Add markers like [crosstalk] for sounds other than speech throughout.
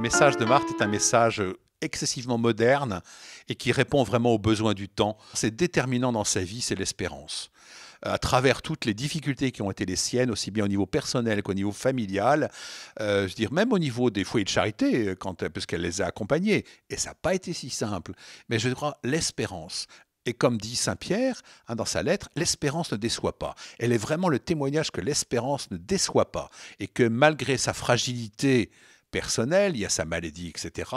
Le message de Marthe est un message euh, excessivement moderne et qui répond vraiment aux besoins du temps. C'est déterminant dans sa vie, c'est l'espérance. Euh, à travers toutes les difficultés qui ont été les siennes, aussi bien au niveau personnel qu'au niveau familial, euh, je veux dire, même au niveau des foyers de charité, quand, parce qu'elle les a accompagnés, et ça n'a pas été si simple. Mais je crois l'espérance, et comme dit Saint Pierre hein, dans sa lettre, l'espérance ne déçoit pas. Elle est vraiment le témoignage que l'espérance ne déçoit pas et que malgré sa fragilité personnelle, il y a sa maladie, etc.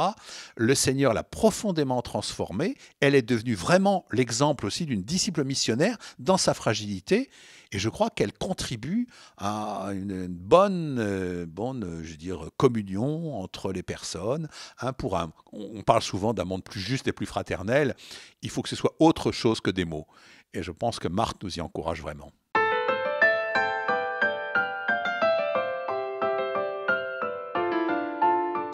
Le Seigneur l'a profondément transformée. Elle est devenue vraiment l'exemple aussi d'une disciple missionnaire dans sa fragilité. Et je crois qu'elle contribue à une bonne, euh, bonne euh, je veux communion entre les personnes. Hein, pour un, on parle souvent d'un monde plus juste et plus fraternel. Il faut que ce soit autre chose que des mots. Et je pense que Marthe nous y encourage vraiment.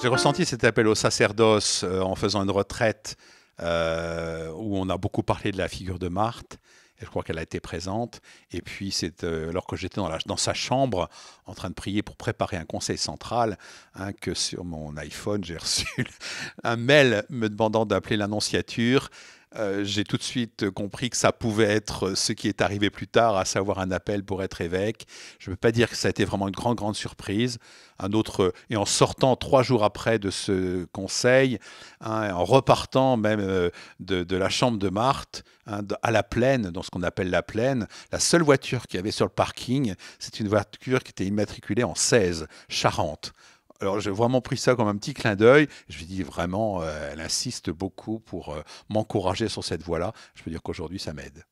J'ai ressenti cet appel au sacerdoce euh, en faisant une retraite euh, où on a beaucoup parlé de la figure de Marthe. Et je crois qu'elle a été présente. Et puis, c'est euh, alors que j'étais dans, dans, sa chambre en train de prier pour préparer un conseil central hein, que sur mon iPhone, j'ai reçu [laughs] un mail me demandant d'appeler l'annonciature. Euh, j'ai tout de suite compris que ça pouvait être euh, ce qui est arrivé plus tard, à savoir un appel pour être évêque. Je ne peux pas dire que ça a été vraiment une grande, grande surprise. Un autre, euh, et en sortant trois jours après de ce conseil, hein, en repartant même de, la chambre de Marthe hein, à la plaine, dans ce qu'on appelle la plaine, la seule voiture qu'il y avait sur le parking, c'est une voiture qui était immatriculée en 16, Charente. Alors j'ai vraiment pris ça comme un petit clin d'œil. Je lui dis vraiment, euh, elle insiste beaucoup pour euh, m'encourager sur cette voie-là. Je peux dire qu'aujourd'hui, ça m'aide.